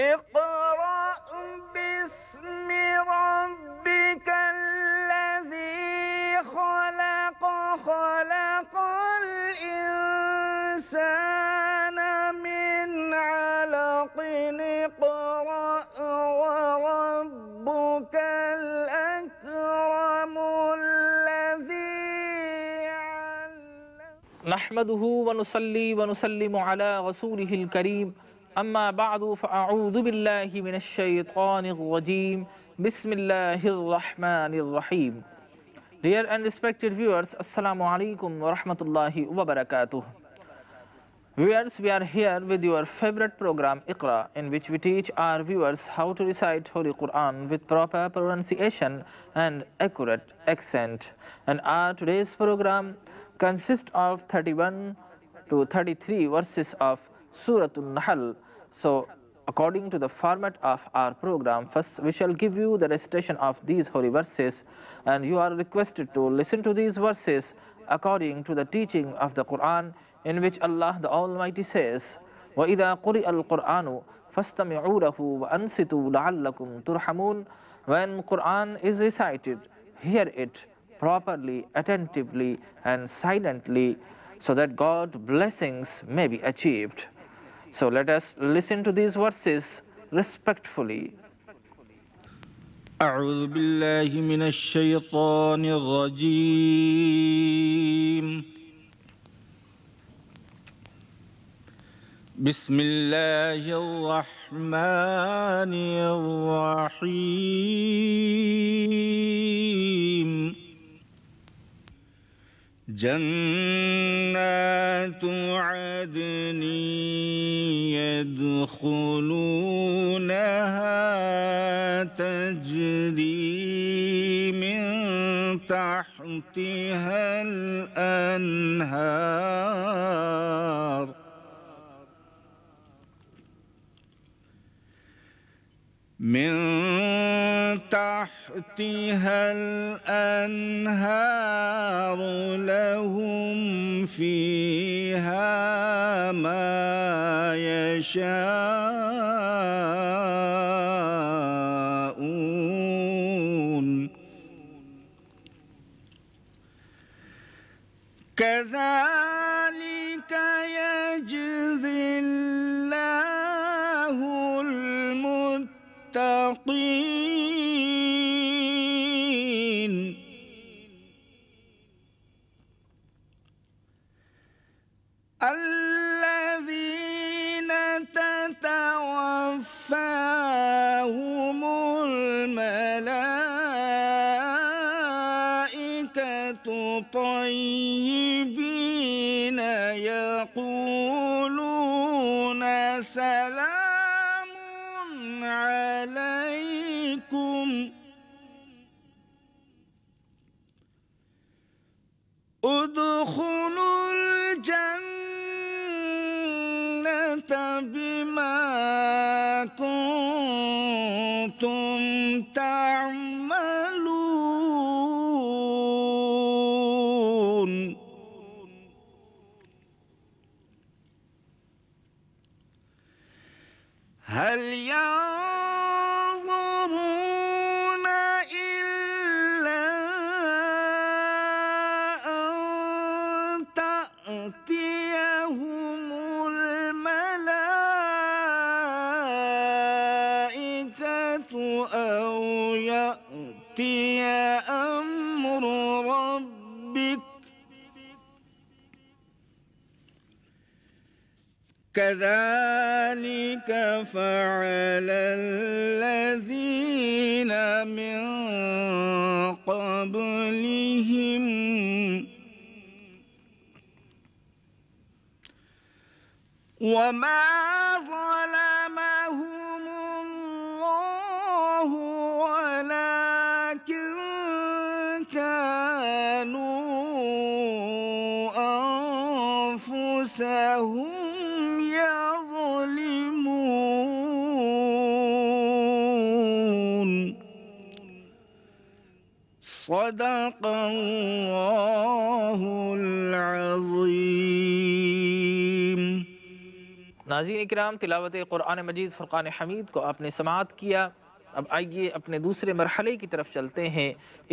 اقرأ باسم ربك الذي خلق خلق الإنسان من علق اقرأ وربك الأكرم الذي علم نحمده ونصلي ونسلم على رسوله الكريم أما بعد فأعوذ بالله من الشيطان الرجيم بسم الله الرحمن الرحيم Dear and respected viewers, Assalamu alaikum wa rahmatullahi wa barakatuh. Viewers, we are here with your favorite program Iqra, in which we teach our viewers how to recite Holy Quran with proper pronunciation and accurate accent. And our today's program consists of 31 to 33 verses of Suratul Nahl. So according to the format of our program, first we shall give you the recitation of these holy verses and you are requested to listen to these verses according to the teaching of the Quran in which Allah the Almighty says, وَإِذَا قُرِئَ الْقُرْآنُ فَاسْتَمِعُوا لَهُ وَأَنْسِتُوا لَعَلَّكُمْ تُرْحَمُونَ When Quran is recited, hear it properly, attentively and silently so that God's blessings may be achieved. So let us listen to these verses respectfully. أعوذ بالله من الشيطان الرجيم بسم الله الرحمن الرحيم جنات عدن يدخلونها تجري من تحتها الأنهار من تحتها الأنهار لهم فيها ما يشاءون كذلك كنتم تعملون هل يعلمون كذلك فعل الذين من قبلهم وما ظلمهم الله ولكن كانوا أنفسهم صدق الله नाजीन कराम तिलावत क़ुरान मजीद फ़ुरक़ान हमीद को आपने समात किया अब आइए अपने दूसरे मरहले की तरफ चलते हैं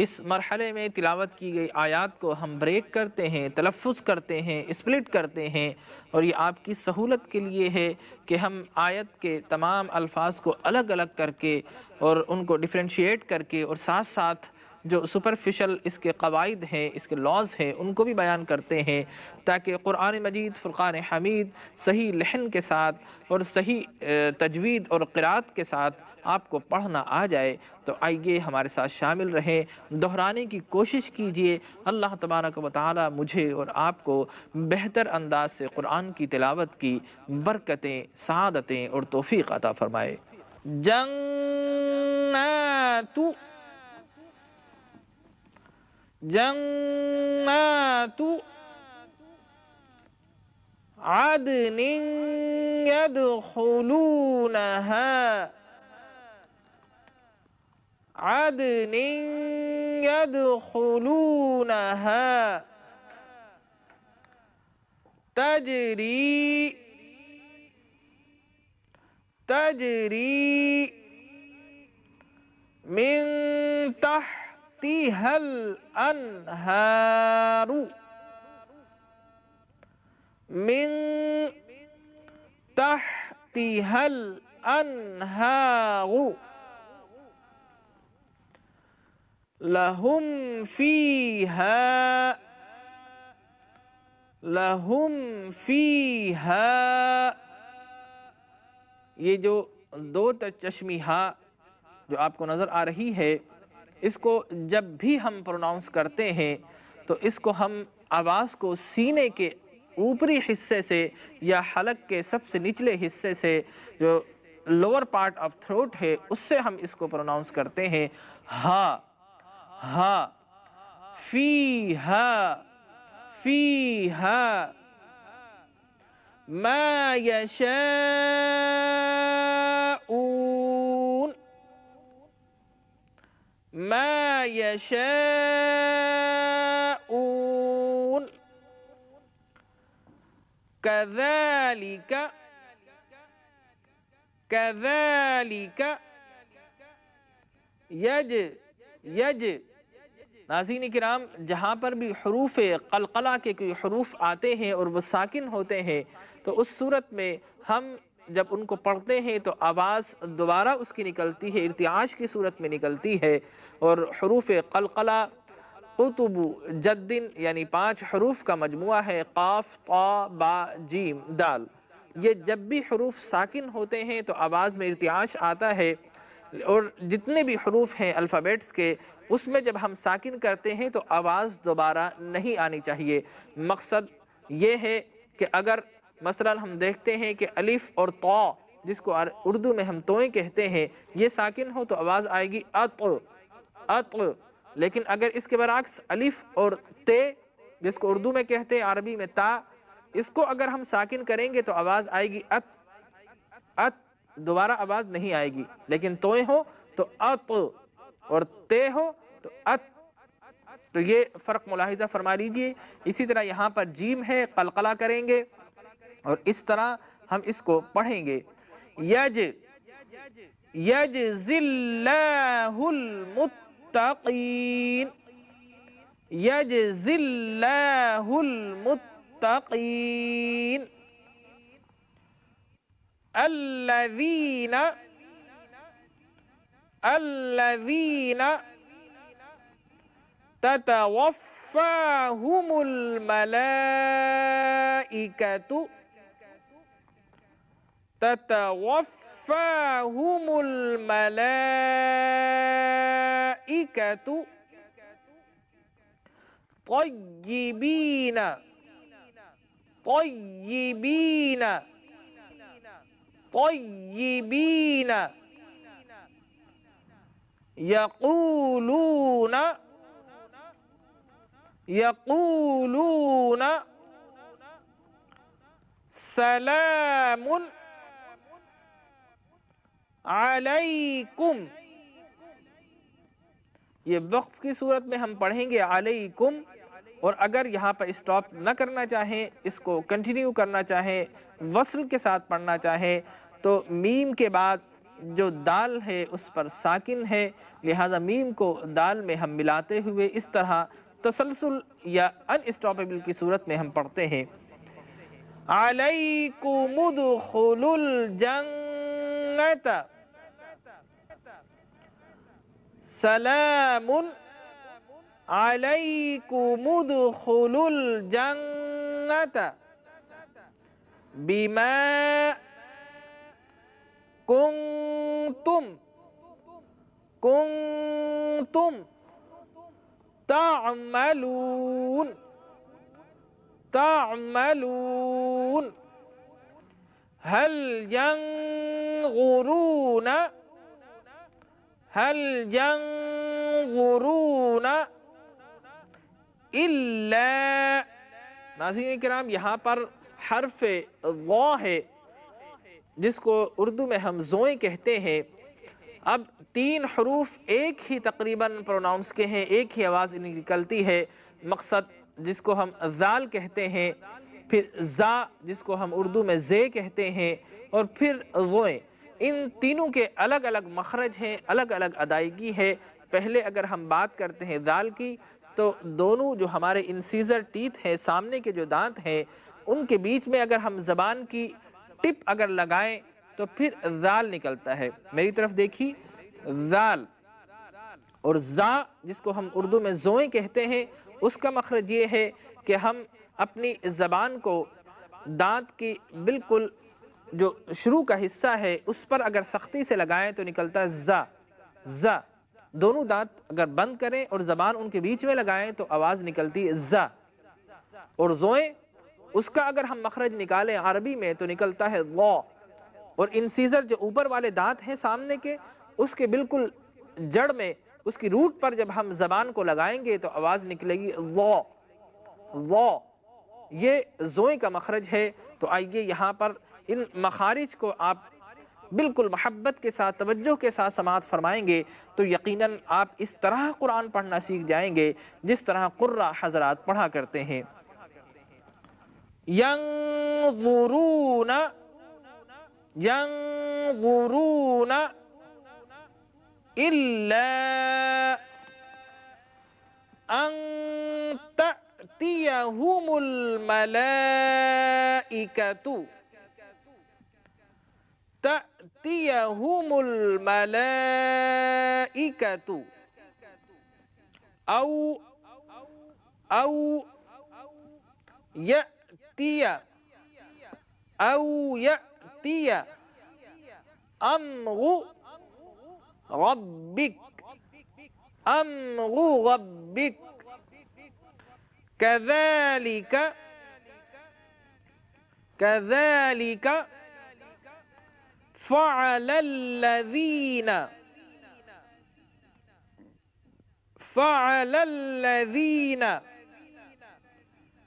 इस मरहले में तिलावत की गई आयात को हम ब्रेक करते हैं तलफ़ करते हैं स्प्लिट करते हैं और ये आपकी सहूलत के लिए है कि हम आयत के तमाम अल्फाज को अलग अलग करके और उनको डिफ्रेंशिएट करके और साथ साथ जो सुपरफिशल इसके कवायद हैं इसके लॉज हैं उनको भी बयान करते हैं ताकि कुरान मजीद फ़ुरान हमीद सही लहन के साथ और सही तजवीद और क़रात के साथ आपको पढ़ना आ जाए तो आइए हमारे साथ शामिल रहें दोहराने की कोशिश कीजिए अल्लाह तबारक व ताली मुझे और आपको बेहतर अंदाज से कुरान की तिलावत की बरकतें सदतें और तोफ़ी अता फ़रमाए जंग jannatu adnin yadkhulunaha adnin yadkhulunaha tajri tajri min tahti تحتها الأنهار من تحتها الأنهار لهم فيها लहुम फीहा ये जो दो चश्मी हा जो आपको नज़र आ रही है इसको जब भी हम प्रोनाउंस करते हैं तो इसको हम आवाज़ को सीने के ऊपरी हिस्से से या हलक के सबसे निचले हिस्से से जो लोअर पार्ट ऑफ थ्रोट है उससे हम इसको प्रोनाउंस करते हैं हा हा फी हा फी हा मैं यशा ما يشاءون كذلك كذلك यज यज नाजीन कराम जहाँ पर भी हरूफ कलकला के कोई हरूफ आते हैं और वो साकिन होते हैं तो उस सूरत में हम जब उनको पढ़ते हैं तो आवाज़ दोबारा उसकी निकलती है इर्तियाज की सूरत में निकलती है और हरूफ कलकला कुतुब जद्दिन यानी पाँच हरूफ का मजमू है काफ क़ा बा जीम दाल ये जब भी हरूफ साकिन होते हैं तो आवाज़ में इर्तियाज आता है और जितने भी हरूफ हैं अल्फ़ाबेट्स के उसमें जब हम साकिन करते हैं तो आवाज़ दोबारा नहीं आनी चाहिए मकसद ये है कि अगर मसला हम देखते हैं कि अलिफ़ और तो जिसको उर्दू में हम तोएँ कहते हैं ये साकिन हो तो आवाज़ आएगी अत अत लेकिन अगर इसके बरक्स अलिफ़ और ते जिसको उर्दू में कहते हैं अरबी में ता इसको अगर हम साकिन करेंगे तो आवाज़ आएगी अत अत दोबारा आवाज़ नहीं आएगी लेकिन तोए हो तो अत और ते हो तो अत तो ये फ़र्क मुलाहिजा फरमा लीजिए इसी तरह यहाँ पर जीम है कलकला करेंगे और इस तरह हम इसको पढ़ेंगे यज यज जिल्लाहुल मुत्तकीन यज जिल्लाहुल मुत्तकीन الذين الذين تتوفاهم الملائكة تتوفاهم الملائكة طيبين طيبين طيبين يقولون يقولون سلام अलैकुम ये वक्फ की सूरत में हम पढ़ेंगे अलैकुम और अगर यहाँ पर स्टॉप न करना चाहें इसको कंटिन्यू करना चाहें वसल के साथ पढ़ना चाहें तो मीम के बाद जो दाल है उस पर साकिन है लिहाजा मीम को दाल में हम मिलाते हुए इस तरह तसलसल या अनस्टॉपेबल की सूरत में हम पढ़ते हैं अलैकुमुद जन्नत سلام عليكم ادخلوا الجنة بما كنتم كنتم تعملون تعملون هل ينغرون هل ينظرون के नाम यहाँ पर हरफ़ गौ है जिसको उर्दू में हम जोए कहते हैं अब तीन हरूफ एक ही तकरीबन प्रोनाउंस के हैं एक ही आवाज़ निकलती है मकसद जिसको हम जाल कहते हैं फिर जा जिसको हम उर्दू में जे कहते हैं और फिर जोएँ इन तीनों के अलग अलग मखरज हैं अलग अलग अदायगी है पहले अगर हम बात करते हैं दाल की तो दोनों जो हमारे इंसीज़र टीथ हैं सामने के जो दांत हैं उनके बीच में अगर हम जबान की टिप अगर लगाएं तो फिर जाल निकलता है मेरी तरफ देखी जाल और जा जिसको हम उर्दू में जोए कहते हैं उसका मखरज ये है कि हम अपनी ज़बान को दांत की बिल्कुल जो शुरू का हिस्सा है उस पर अगर सख्ती से लगाएं तो निकलता है ज़ा ज़ा दोनों दांत अगर बंद करें और ज़बान उनके बीच में लगाएं तो आवाज़ निकलती है ज़ा और जोएं उसका अगर हम मखरज निकालें अरबी में तो निकलता है वॉ और इंसीज़र जो ऊपर वाले दांत हैं सामने के उसके बिल्कुल जड़ में उसकी रूट पर जब हम जबान को लगाएंगे तो आवाज़ निकलेगी वो गौ ये जोएं का मखरज है तो आइए यहाँ पर इन मखारिज को आप बिल्कुल महब्बत के साथ तवज्जो के साथ समात फरमाएंगे तो यकीनन आप इस तरह कुरान पढ़ना सीख जाएंगे जिस तरह कुर्रा हजरात पढ़ा करते हैं इल्ला يأتيهم الملائكة أو أو يأتي أو يأتي أمر ربك أمر ربك كذلك كذلك فعل الذين فعل الذين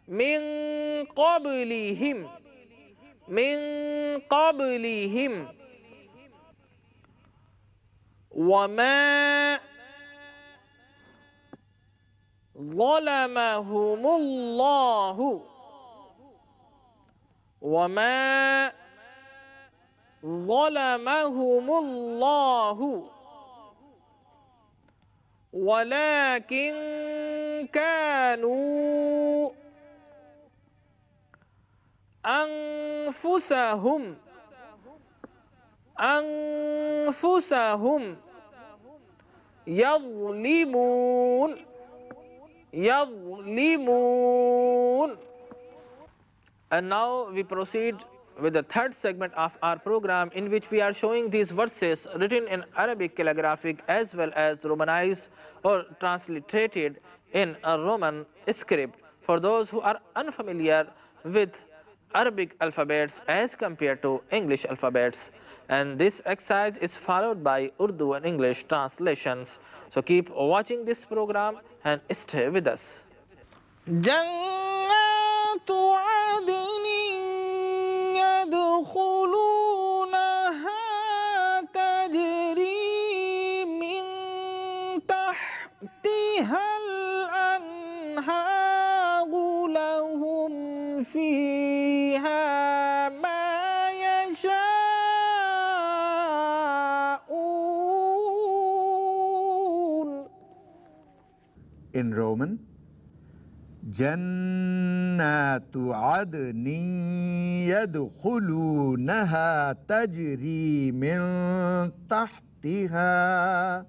من قبلهم من قبلهم وما ظلمهم الله وما ظلمهم الله ولكن كانوا أنفسهم أنفسهم يظلمون يظلمون And now we proceed with the third segment of our program in which we are showing these verses written in Arabic calligraphic as well as Romanized or transliterated in a Roman script. For those who are unfamiliar with Arabic alphabets as compared to English alphabets. And this exercise is followed by Urdu and English translations. So keep watching this program and stay with us. يدخلونها تجري من تحتها الأنهار لهم فيها ما يشاءون In Roman جنات عدن يدخلونها تجري من تحتها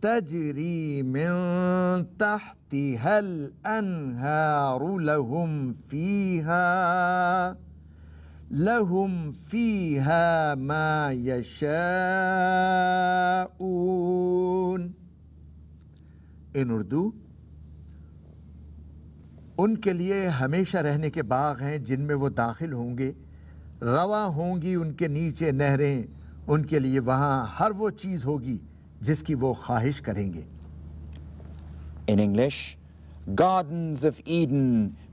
تجري من تحتها الأنهار لهم فيها لهم فيها ما يشاءون In Urdu उनके लिए हमेशा रहने के बाग हैं जिनमें वो दाखिल होंगे रवा होंगी उनके नीचे नहरें उनके लिए वहाँ हर वो चीज़ होगी जिसकी वो ख्वाहिश करेंगे In English, gardens of Eden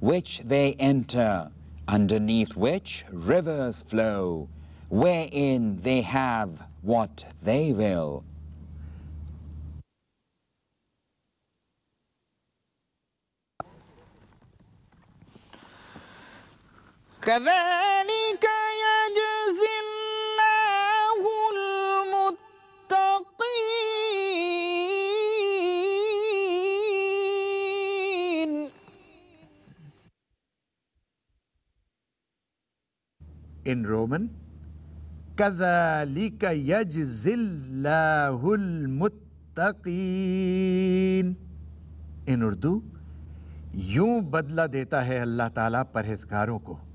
which they enter, underneath which rivers flow, wherein they have what they will. كذلك يجزي الله المتقين In Roman كذلك يجزي الله المتقين In Urdu यूं बदला देता है अल्लाह ताला परहेजगारों को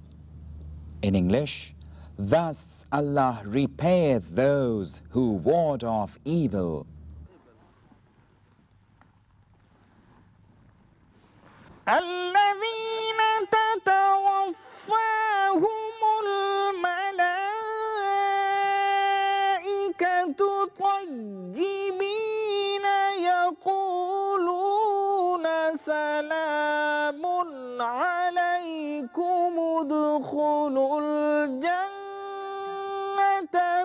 In English, Thus Allah repayeth those who ward off evil. طيبين يقولون سلام لكم ادخلوا الجنة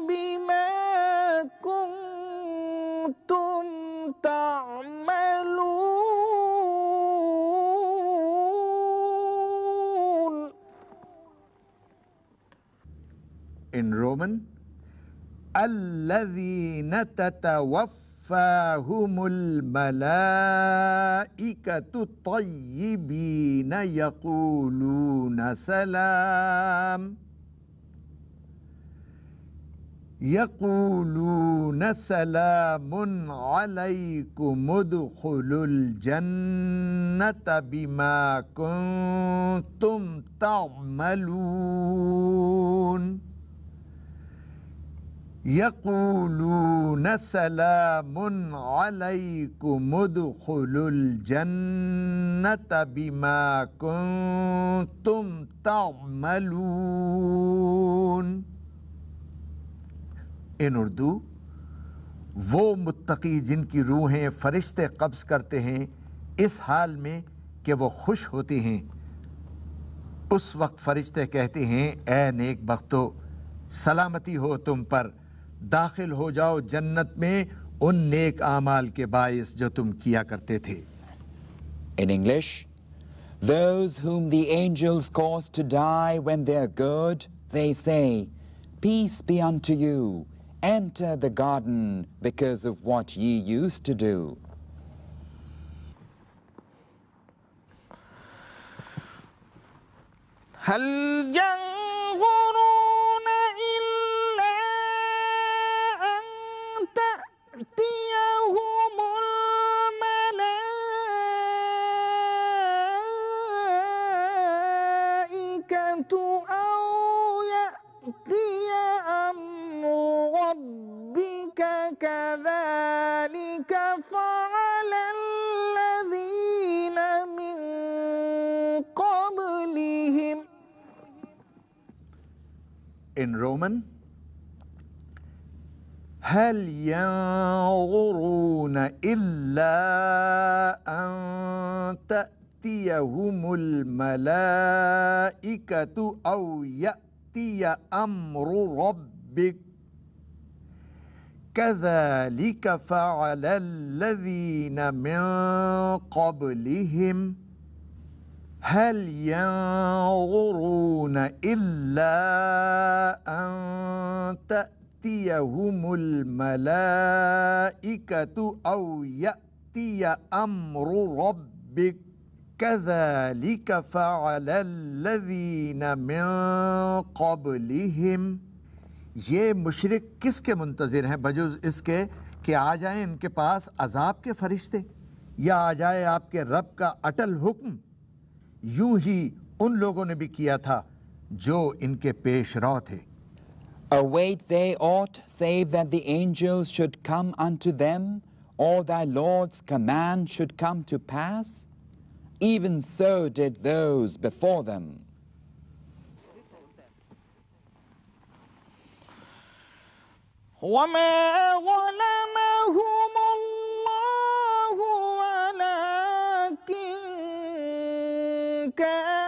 بما كنتم تعملون In Roman الذين تتوفى فهم الملائكة الطيبين يقولون سلام يقولون سلام عليكم ادخلوا الجنة بما كنتم تعملون यकूलून सलामुन अलैकुम उदखुलुल जन्नत बिमा कुंतुम तअमलून इन उर्दू वो मुत्तकी जिनकी रूहें फरिश्ते कब्ज़ करते हैं इस हाल में कि वो खुश होती हैं उस वक्त फरिश्ते कहते हैं ए नेक बख्तो सलामती हो तुम पर दाखिल हो जाओ जन्नत में उन नेक आमाल के बायस जो तुम किया करते थे in English Those whom the angels cause to die when they are good, they say, Peace be unto you, enter the garden because of what ye used to do. هل ينظرون تأتيهم الملائكة أو يأتي أمر ربك كذلك فعل الذين من قبلهم In Roman هل ينظرون إلا أن تأتيهم الملائكة أو يأتي أمر ربك كذلك فعل الذين من قبلهم هل ينظرون إلا أن تأتيهم তা'তিয়াহুমুল মালাইকাতু আও ইয়া'তিয়া আমরু রাব্বিক كذلك فعل الذين من قبلهم ये मुशरक किसके मुंतज़र हैं बजुज इसके कि आ जाए इनके पास अजाब के फरिश्ते या आ जाए आपके रब का अटल हुक्म यूं ही उन लोगों ने भी किया था जो इनके पेशरौ थे Await they aught, save that the angels should come unto them, or thy Lord's command should come to pass? Even so did those before them. وما ظلمهم الله ولكن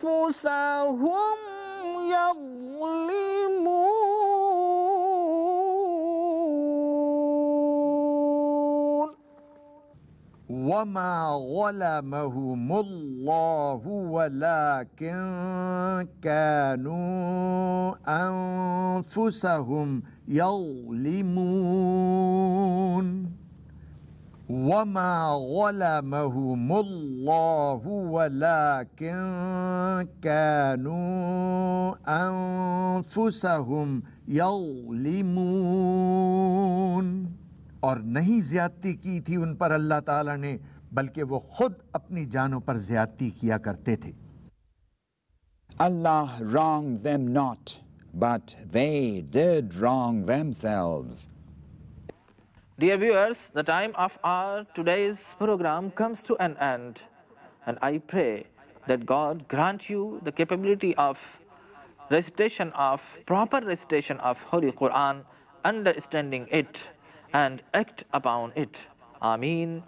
أنفسهم يظلمون وما ظلمهم الله ولكن كانوا أنفسهم يظلمون وما ظلمهم الله ولكن كانوا أنفسهم يظلمون और नहीं ज्यादती की थी उन पर अल्लाह ताला ने बल्कि वो खुद अपनी जानों पर ज्यादती किया करते थे अल्लाह wronged them not but they did wrong themselves Dear viewers, the time of our today's program comes to an end, and I pray that God grant you the capability of recitation of proper recitation of Holy Quran, understanding it, and act upon it. Ameen.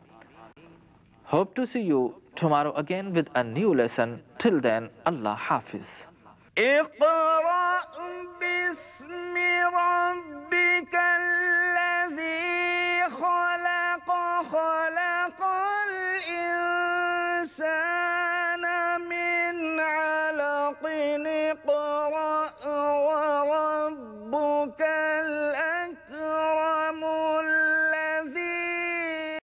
Hope to see you tomorrow again with a new lesson. Till then, Allah Hafiz. اقرأ باسم ربك